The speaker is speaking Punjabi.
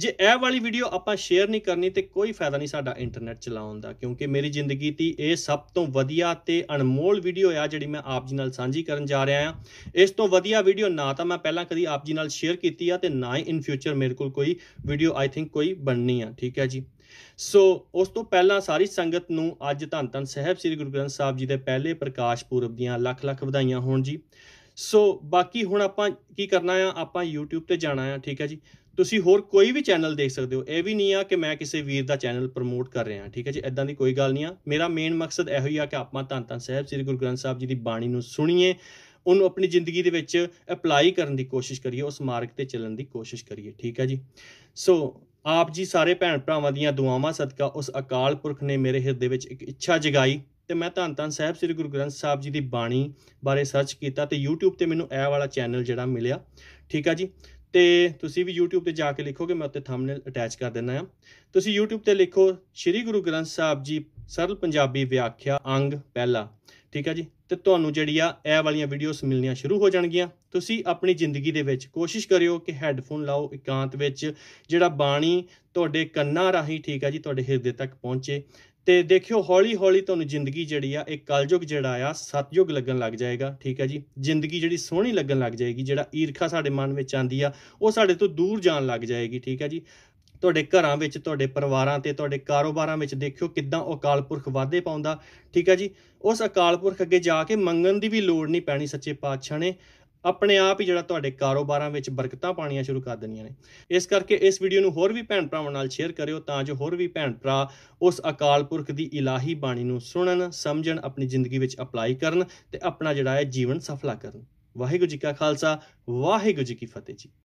ਜੇ ਇਹ ਵਾਲੀ ਵੀਡੀਓ ਆਪਾਂ ਸ਼ੇਅਰ ਨਹੀਂ ਕਰਨੀ ਤੇ ਕੋਈ ਫਾਇਦਾ ਨਹੀਂ ਸਾਡਾ ਇੰਟਰਨੈਟ ਚਲਾਉਣ ਦਾ ਕਿਉਂਕਿ ਮੇਰੀ ਜ਼ਿੰਦਗੀ ਦੀ ਇਹ ਸਭ ਤੋਂ ਵਧੀਆ ਤੇ ਅਨਮੋਲ ਵੀਡੀਓ ਆ ਜਿਹੜੀ ਮੈਂ ਆਪ ਜੀ ਨਾਲ ਸਾਂਝੀ ਕਰਨ ਜਾ ਰਿਹਾ ਆ ਇਸ ਤੋਂ ਵਧੀਆ ਵੀਡੀਓ ਨਾ ਤਾਂ ਮੈਂ ਪਹਿਲਾਂ ਕਦੀ ਆਪ ਜੀ ਨਾਲ ਸ਼ੇਅਰ ਕੀਤੀ ਆ ਤੇ ਨਾ ਹੀ ਇਨ ਫਿਊਚਰ ਮੇਰੇ ਕੋਲ ਕੋਈ ਵੀਡੀਓ ਆਈ ਥਿੰਕ ਕੋਈ ਬਣਨੀ ਆ ਠੀਕ ਹੈ ਜੀ ਸੋ ਉਸ ਤੋਂ ਪਹਿਲਾਂ ਸਾਰੀ ਸੰਗਤ ਨੂੰ ਅੱਜ ਧੰਨ ਧੰਨ ਸਹਿਬ ਸ੍ਰੀ ਗੁਰੂ ਗ੍ਰੰਥ ਸਾਹਿਬ ਜੀ ਦੇ ਪਹਿਲੇ ਪ੍ਰਕਾਸ਼ ਪੂਰਬ ਦੀਆਂ ਲੱਖ ਲੱਖ ਵਧਾਈਆਂ ਹੋਣ ਜੀ ਸੋ ਬਾਕੀ ਹੁਣ ਆਪਾਂ ਕੀ ਕਰਨਾ ਆ ਆਪਾਂ YouTube ਤੇ ਜਾਣਾ ਆ ਠੀਕ ਹੈ ਜੀ ਤੁਸੀਂ ਹੋਰ ਕੋਈ ਵੀ ਚੈਨਲ ਦੇਖ ਸਕਦੇ ਹੋ ਇਹ ਵੀ ਨਹੀਂ ਆ ਕਿ ਮੈਂ ਕਿਸੇ ਵੀਰ ਦਾ ਚੈਨਲ ਪ੍ਰਮੋਟ ਕਰ ਰਿਹਾ ਠੀਕ ਹੈ ਜੀ ਐਦਾਂ ਦੀ ਕੋਈ ਗੱਲ ਨਹੀਂ ਆ ਮੇਰਾ ਮੇਨ ਮਕਸਦ ਇਹੋ ਹੀ ਆ ਕਿ ਆਪਾਂ ਤਾਂ ਤਾਂ ਸਾਹਿਬ ਸ੍ਰੀ ਗੁਰੂ ਗ੍ਰੰਥ ਸਾਹਿਬ ਜੀ ਦੀ ਬਾਣੀ ਨੂੰ ਸੁਣੀਏ ਉਹਨੂੰ ਆਪਣੀ ਜ਼ਿੰਦਗੀ ਦੇ ਵਿੱਚ ਅਪਲਾਈ ਕਰਨ ਦੀ ਕੋਸ਼ਿਸ਼ ਕਰੀਏ ਉਸ ਮਾਰਗ ਤੇ ਚੱਲਣ ਦੀ ਕੋਸ਼ਿਸ਼ ਕਰੀਏ ਠੀਕ ਹੈ ਜੀ ਸੋ ਆਪ ਜੀ ਸਾਰੇ ਭੈਣ ਭਰਾਵਾਂ ਦੀਆਂ ਦੁਆਵਾਂ ਸਦਕਾ ਉਸ ਅਕਾਲ ਪੁਰਖ ਨੇ ਮੇਰੇ ਹਿਰਦੇ ਵਿੱਚ ਇੱਕ ਇੱਛਾ ਜਗਾਈ ਤੇ ਮੈਂ ਤਾਂ ਤਾਂ ਸਾਹਿਬ ਸ੍ਰੀ ਗੁਰੂ ਗ੍ਰੰਥ ਸਾਹਿਬ ਜੀ ਦੀ ਬਾਣੀ ਬਾਰੇ ਸਰਚ ਕੀਤਾ ਤੇ YouTube ਤੇ ਮੈਨੂੰ ਇਹ ਵਾਲਾ ਚੈਨਲ ਜਿਹੜਾ ਮਿਲਿਆ ਠੀਕ ਆ ਜੀ ਤੇ ਤੁਸੀਂ ਵੀ YouTube ਤੇ ਜਾ ਕੇ ਲਿਖੋਗੇ ਮੈਂ ਉੱਤੇ ਥੰਬਨੇਲ ਅਟੈਚ ਕਰ ਦਿੰਦਾ ਆ ਤੁਸੀਂ YouTube ਤੇ ਲਿਖੋ ਸ੍ਰੀ ਗੁਰੂ ਗ੍ਰੰਥ ਸਾਹਿਬ ਜੀ ਸਰਲ ਪੰਜਾਬੀ ਵਿਆਖਿਆ ਅੰਗ ਪਹਿਲਾ ਠੀਕ ਹੈ ਜੀ ਤੇ ਤੁਹਾਨੂੰ ਜਿਹੜੀ ਆ ਇਹ ਵਾਲੀਆਂ ਵੀਡੀਓਜ਼ ਮਿਲਣੀਆਂ ਸ਼ੁਰੂ ਹੋ ਜਾਣਗੀਆਂ ਤੁਸੀਂ ਆਪਣੀ ਜ਼ਿੰਦਗੀ ਦੇ ਵਿੱਚ ਕੋਸ਼ਿਸ਼ ਕਰਿਓ ਕਿ ਹੈੱਡਫੋਨ ਲਾਓ ਇਕਾਂਤ ਵਿੱਚ ਜਿਹੜਾ ਬਾਣੀ ਤੁਹਾਡੇ ਕੰਨਾਂ ਰਾਹੀਂ ਠੀਕ ਹੈ ਜੀ ਤੁਹਾਡੇ ਹਿਰਦੇ ਤੱਕ ਪਹੁੰਚੇ ਤੇ ਦੇਖਿਓ ਹੌਲੀ ਹੌਲੀ ਤੁਹਾਨੂੰ ਜ਼ਿੰਦਗੀ ਜਿਹੜੀ ਆ ਇਹ ਕਲਯੁਗ ਜਿਹੜਾ ਆ ਸਤਯੁਗ ਲੱਗਣ ਲੱਗ ਜਾਏਗਾ ਠੀਕ ਹੈ ਜੀ ਜ਼ਿੰਦਗੀ ਜਿਹੜੀ ਸੋਹਣੀ ਲੱਗਣ ਲੱਗ ਜਾਏਗੀ ਜਿਹੜਾ ਈਰਖਾ ਸਾਡੇ ਮਨ ਵਿੱਚ ਆਂਦੀ ਆ ਉਹ ਸਾਡੇ ਤੋਂ ਦੂਰ ਜਾਣ ਲੱਗ ਜਾਏਗੀ ਠੀਕ ਹੈ ਜੀ ਤੁਹਾਡੇ ਘਰਾਂ ਵਿੱਚ ਤੁਹਾਡੇ ਪਰਿਵਾਰਾਂ ਤੇ ਤੁਹਾਡੇ ਕਾਰੋਬਾਰਾਂ ਵਿੱਚ ਦੇਖਿਓ ਕਿਦਾਂ ਅਕਾਲ ਪੁਰਖ ਵਾਧੇ ਪਾਉਂਦਾ ਠੀਕ ਹੈ ਜੀ ਉਸ ਅਕਾਲ ਪੁਰਖ ਅੱਗੇ ਜਾ ਕੇ ਮੰਗਣ ਦੀ ਵੀ ਲੋੜ ਨਹੀਂ ਪੈਣੀ ਸੱਚੇ ਪਾਤਸ਼ਾਹ ਨੇ ਆਪਣੇ ਆਪ ਹੀ ਜਿਹੜਾ ਤੁਹਾਡੇ ਕਾਰੋਬਾਰਾਂ ਵਿੱਚ ਬਰਕਤਾਂ ਪਾਣੀਆਂ ਸ਼ੁਰੂ ਕਰ ਦੇਣੀਆਂ ਨੇ ਇਸ ਕਰਕੇ ਇਸ ਵੀਡੀਓ ਨੂੰ ਹੋਰ ਵੀ ਭੈਣ ਭਰਾਵਾਂ ਨਾਲ ਸ਼ੇਅਰ ਕਰਿਓ ਤਾਂ ਜੋ ਹੋਰ ਵੀ ਭੈਣ ਭਰਾ ਉਸ ਅਕਾਲ ਪੁਰਖ ਦੀ ਇਲਾਹੀ ਬਾਣੀ ਨੂੰ ਸੁਣਨ ਸਮਝਣ ਆਪਣੀ ਜ਼ਿੰਦਗੀ ਵਿੱਚ ਅਪਲਾਈ ਕਰਨ ਤੇ ਆਪਣਾ ਜਿਹੜਾ ਹੈ ਜੀਵਨ ਸਫਲਾ ਕਰਨ ਵਾਹਿਗੁਰੂ ਜੀ ਕਾ ਖਾਲਸਾ ਵਾਹਿਗੁਰੂ ਜੀ ਕੀ ਫਤਿਹ ਜੀ